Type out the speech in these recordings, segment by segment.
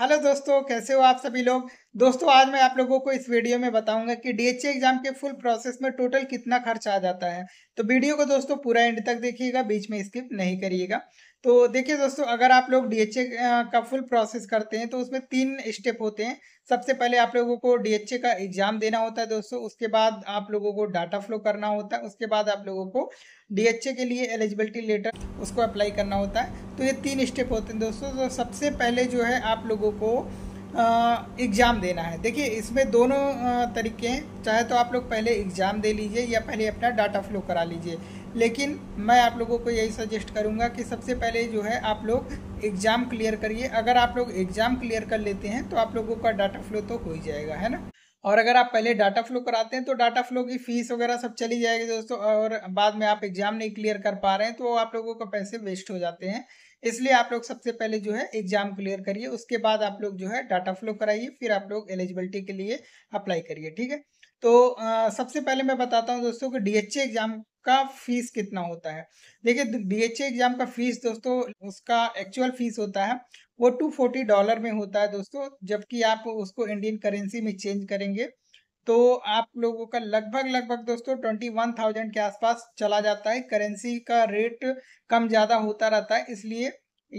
hello दोस्तों कैसे हो आप सभी लोग दोस्तों आज मैं आप लोगों को इस वीडियो में बताऊंगा कि डीएचए एग्जाम के फुल प्रोसेस में टोटल कितना खर्च आ जाता है तो वीडियो को दोस्तों पूरा एंड तक देखिएगा बीच में स्किप नहीं करिएगा तो देखिए दोस्तों अगर आप लोग डीएचए का फुल प्रोसेस करते हैं तो उसमें तीन स्टेप होते हैं सबसे पहले आप लोगों को डीएचए का एग्जाम देना होता है दोस्तों उसके बाद आप लोगों को डाटा फ्लो करना होता है उसके बाद आप लोगों को डीएचए के लिए एलिजिबिलिटी लेटर उसको अप्लाई करना होता है तो ये तीन स्टेप होते हैं दोस्तों तो सबसे पहले जो है आप लोगों को एग्ज़ाम देना है देखिए इसमें दोनों तरीके हैं चाहे तो आप लोग पहले एग्ज़ाम दे लीजिए या पहले अपना डाटा फ्लो करा लीजिए लेकिन मैं आप लोगों को यही सजेस्ट करूंगा कि सबसे पहले जो है आप लोग एग्ज़ाम क्लियर करिए अगर आप लोग एग्ज़ाम क्लियर कर लेते हैं तो आप लोगों का डाटा फ्लो तो हो ही जाएगा है ना और अगर आप पहले डाटा फ्लो कराते हैं तो डाटा फ्लो की फ़ीस वगैरह सब चली जाएगी दोस्तों और बाद में आप एग्ज़ाम नहीं क्लियर कर पा रहे हैं तो आप लोगों का पैसे वेस्ट हो जाते हैं इसलिए आप लोग सबसे पहले जो है एग्जाम क्लियर करिए उसके बाद आप लोग जो है डाटा फ्लो कराइए फिर आप लोग एलिजिबिलिटी के लिए अप्लाई करिए ठीक है तो आ, सबसे पहले मैं बताता हूँ दोस्तों कि डीएचए एग्जाम का फीस कितना होता है देखिए डीएचए एग्जाम का फीस दोस्तों उसका एक्चुअल फीस होता है वो टू फोर्टी डॉलर में होता है दोस्तों जबकि आप उसको इंडियन करेंसी में चेंज करेंगे तो आप लोगों का लगभग लगभग दोस्तों ट्वेंटी वन थाउजेंड के आसपास चला जाता है करेंसी का रेट कम ज़्यादा होता रहता है इसलिए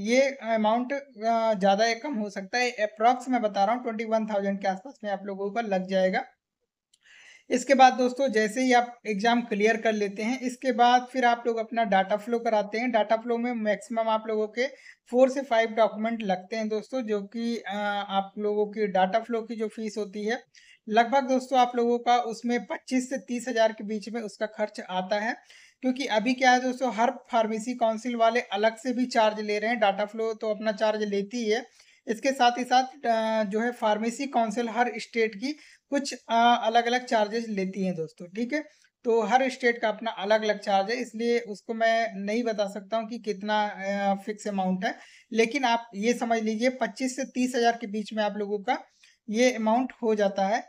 ये अमाउंट ज़्यादा या कम हो सकता है अप्रॉक्स मैं बता रहा हूँ ट्वेंटी वन थाउजेंड के आसपास में आप लोगों का लग जाएगा इसके बाद दोस्तों जैसे ही आप एग्ज़ाम क्लियर कर लेते हैं इसके बाद फिर आप लोग अपना डाटा फ्लो कराते हैं डाटा फ्लो में मैक्सिमम आप लोगों के फोर से फाइव डॉक्यूमेंट लगते हैं दोस्तों जो कि आप लोगों की डाटा फ्लो की जो फीस होती है लगभग दोस्तों आप लोगों का उसमें पच्चीस से तीस हज़ार के बीच में उसका खर्च आता है क्योंकि अभी क्या है दोस्तों हर फार्मेसी काउंसिल वाले अलग से भी चार्ज ले रहे हैं डाटा फ्लो तो अपना चार्ज लेती है इसके साथ ही साथ जो है फार्मेसी काउंसिल हर स्टेट की कुछ अलग अलग चार्जेस लेती हैं दोस्तों ठीक है तो हर स्टेट का अपना अलग अलग चार्ज है इसलिए उसको मैं नहीं बता सकता हूँ कि कितना फिक्स अमाउंट है लेकिन आप ये समझ लीजिए पच्चीस से तीस हज़ार के बीच में आप लोगों का ये अमाउंट हो जाता है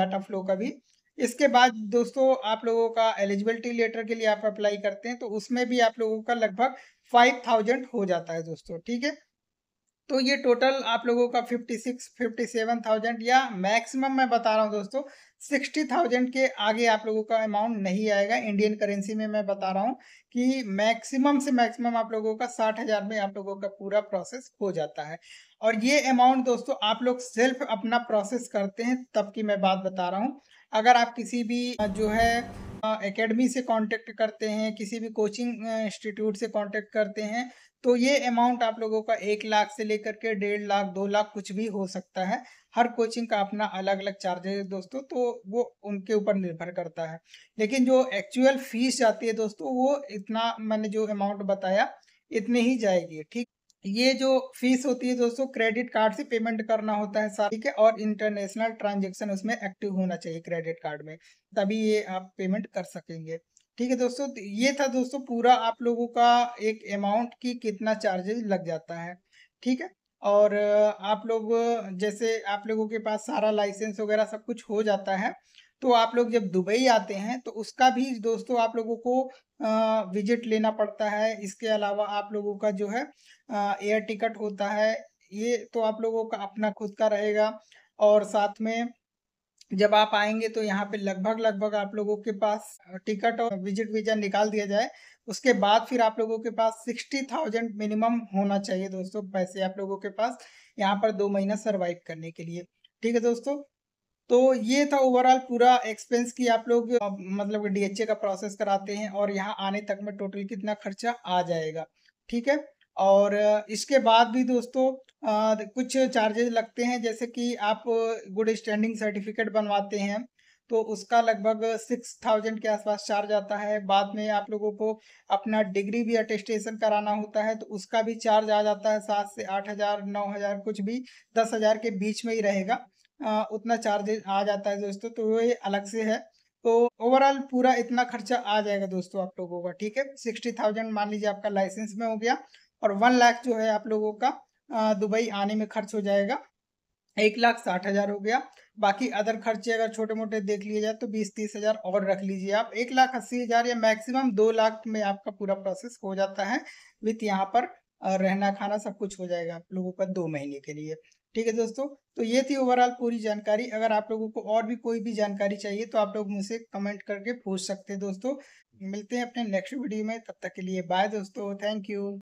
डाटा फ्लो का भी इसके बाद दोस्तों आप लोगों का एलिजिबिलिटी लेटर के लिए आप अप्लाई करते हैं तो उसमें भी आप लोगों का लगभग फाइव थाउजेंड हो जाता है दोस्तों ठीक है तो ये टोटल आप लोगों का fifty six fifty seven thousand या मैक्सिमम मैं बता रहा हूँ दोस्तों सिक्सटी थाउजेंड के आगे आप लोगों का अमाउंट नहीं आएगा इंडियन करेंसी में मैं बता रहा हूँ कि मैक्सिमम से मैक्सिमम आप लोगों का साठ हज़ार में आप लोगों का पूरा प्रोसेस हो जाता है और ये अमाउंट दोस्तों आप लोग सेल्फ अपना प्रोसेस करते हैं तब की मैं बात बता रहा हूँ अगर आप किसी भी जो है एकेडमी से कांटेक्ट करते हैं किसी भी कोचिंग इंस्टीट्यूट से कांटेक्ट करते हैं तो ये अमाउंट आप लोगों का एक लाख से लेकर के डेढ़ लाख दो लाख कुछ भी हो सकता है हर कोचिंग का अपना अलग अलग चार्जेज है दोस्तों तो वो उनके ऊपर निर्भर करता है लेकिन जो एक्चुअल फीस जाती है दोस्तों वो इतना मैंने जो अमाउंट बताया इतने ही जाएगी ठीक ये जो फीस होती है दोस्तों क्रेडिट कार्ड से पेमेंट करना होता है सारा ठीक है और इंटरनेशनल ट्रांजेक्शन उसमें एक्टिव होना चाहिए क्रेडिट कार्ड में तभी ये आप पेमेंट कर सकेंगे ठीक है दोस्तों तो ये था दोस्तों पूरा आप लोगों का एक अमाउंट की कितना चार्जेज लग जाता है ठीक है और आप लोग जैसे आप लोगों के पास सारा लाइसेंस वगैरह सब कुछ हो जाता है तो आप लोग जब दुबई आते हैं तो उसका भी दोस्तों आप लोगों को विजिट लेना पड़ता है इसके अलावा आप लोगों का जो है एयर टिकट होता है ये तो आप लोगों का अपना खुद का रहेगा और साथ में जब आप आएंगे तो यहाँ पे लगभग लगभग आप लोगों के पास टिकट और विजिट वीजा निकाल दिया जाए उसके बाद फिर आप लोगों के पास सिक्सटी थाउजेंड मिनिमम होना चाहिए दोस्तों पैसे आप लोगों के पास यहाँ पर दो महीना सर्वाइव करने के लिए ठीक है दोस्तों तो ये था ओवरऑल पूरा एक्सपेंस की आप लोग मतलब डीएचए का प्रोसेस कराते हैं और यहाँ आने तक में टोटल कितना खर्चा आ जाएगा ठीक है और इसके बाद भी दोस्तों आ, कुछ चार्जेज लगते हैं जैसे कि आप गुड स्टैंडिंग सर्टिफिकेट बनवाते हैं तो उसका लगभग सिक्स थाउजेंड के आसपास चार्ज आता है बाद में आप लोगों को अपना डिग्री भी अटेस्टेशन कराना होता है तो उसका भी चार्ज आ जाता है सात से आठ हज़ार नौ हज़ार कुछ भी दस हज़ार के बीच में ही रहेगा आ, उतना चार्जेज आ जाता है दोस्तों तो ये अलग से है तो ओवरऑल पूरा इतना खर्चा आ जाएगा दोस्तों आप लोगों का ठीक है सिक्सटी थाउजेंड मान लीजिए आपका लाइसेंस में हो गया और वन लाख जो है आप लोगों का दुबई आने में खर्च हो जाएगा एक लाख साठ हजार हो गया बाकी अदर खर्चे अगर छोटे मोटे देख लिए जाए तो बीस तीस हजार और रख लीजिए आप एक लाख अस्सी हजार या मैक्सिमम दो लाख में आपका पूरा प्रोसेस हो जाता है विथ यहाँ पर रहना खाना सब कुछ हो जाएगा आप लोगों का दो महीने के लिए ठीक है दोस्तों तो ये थी ओवरऑल पूरी जानकारी अगर आप लोगों को और भी कोई भी जानकारी चाहिए तो आप लोग मुझसे कमेंट करके पूछ सकते हैं दोस्तों मिलते हैं अपने नेक्स्ट वीडियो में तब तक के लिए बाय दोस्तों थैंक यू